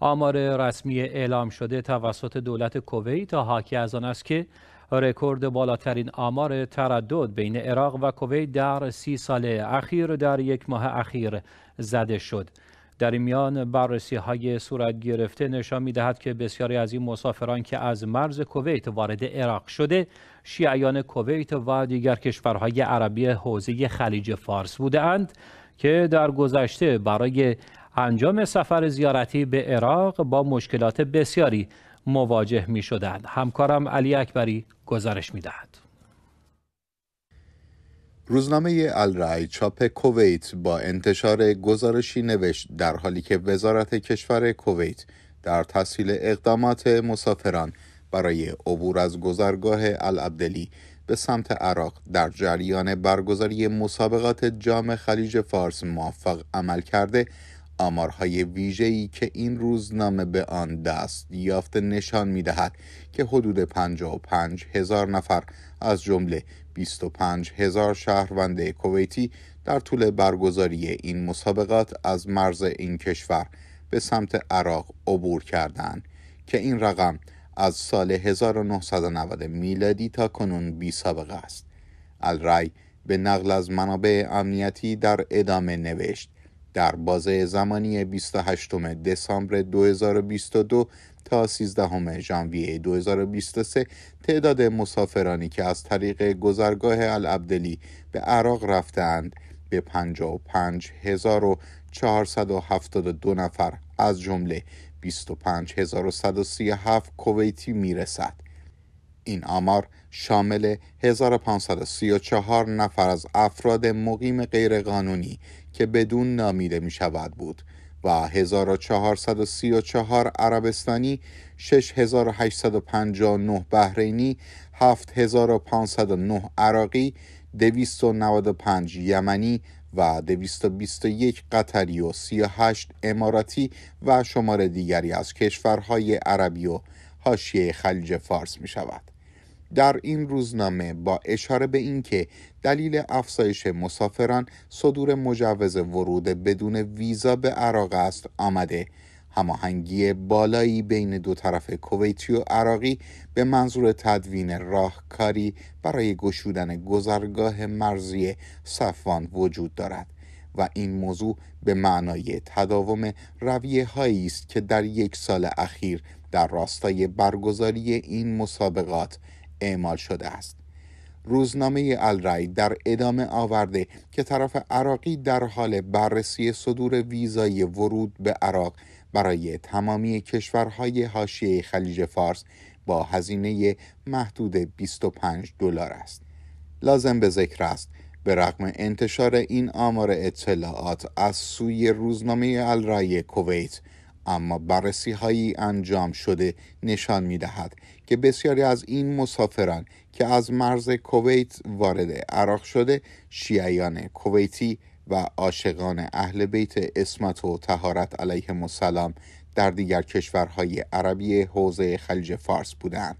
آمار رسمی اعلام شده توسط دولت کویت حاکی از آن است که رکورد بالاترین آمار تردد بین عراق و کویت در سی سال اخیر در یک ماه اخیر زده شد. در این میان بررسی های صورت گرفته نشان می دهد که بسیاری از این مسافران که از مرز کویت وارد عراق شده شیعیان کویت و دیگر کشورهای عربی حوزه خلیج فارس اند که در گذشته برای انجام سفر زیارتی به عراق با مشکلات بسیاری مواجه می شدند. همکارم علی اکبری گزارش می دهد. روزنامه الرای چاپ کویت با انتشار گزارشی نوشت در حالی که وزارت کشور کویت در تسهیل اقدامات مسافران برای عبور از گذرگاه العبدلی به سمت عراق در جریان برگزاری مسابقات جام خلیج فارس موفق عمل کرده آمارهای ویژه‌ای که این روزنامه به آن دست یافته نشان می‌دهد که حدود 55 هزار نفر از جمله 25 هزار شهروند کویتی در طول برگزاری این مسابقات از مرز این کشور به سمت عراق عبور کردند که این رقم از سال 1990 میلادی تا کنون بی سابقه است الرای به نقل از منابع امنیتی در ادامه نوشت در بازه زمانی 28 دسامبر 2022 تا 13 ژانویه 2023 تعداد مسافرانی که از طریق گذرگاه العبدلی به عراق رفتند به 55472 نفر از جمله 25137 کویتی میرسد. این آمار شامل 1534 نفر از افراد مقیم غیرقانونی که بدون نامیده می شود بود و 1434 عربستانی 6859 بحرینی 7509 عراقی 295 یمنی و 221 قطری و 38 اماراتی و شمار دیگری از کشورهای عربی و حاشیه خلیج فارس می شود. در این روزنامه با اشاره به اینکه دلیل افزایش مسافران صدور مجوز ورود بدون ویزا به عراق است آمده هماهنگی بالایی بین دو طرف کویتی و عراقی به منظور تدوین راهکاری برای گشودن گذرگاه مرزی صفوان وجود دارد و این موضوع به معنای تداوم رویه هایی است که در یک سال اخیر در راستای برگزاری این مسابقات اعمال شده است روزنامه الرای در ادامه آورده که طرف عراقی در حال بررسی صدور ویزای ورود به عراق برای تمامی کشورهای حاشیه خلیج فارس با هزینه محدود 25 دلار است لازم به ذکر است به رغم انتشار این آمار اطلاعات از سوی روزنامه الرای کویت اما بررسی هایی انجام شده نشان می دهد که بسیاری از این مسافران که از مرز کویت وارد عراق شده شیعیان کویتی و عاشقان اهل بیت اسمت و تهارت علیه السلام در دیگر کشورهای عربی حوزه خلیج فارس بودند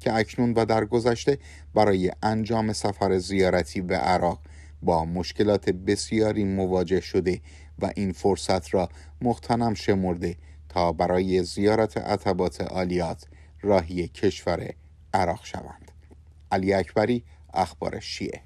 که اکنون و در گذشته برای انجام سفر زیارتی به عراق با مشکلات بسیاری مواجه شده و این فرصت را مختنم شمرده تا برای زیارت عتبات عالیات راهی کشور عراق شوند علی اکبری اخبار شیعه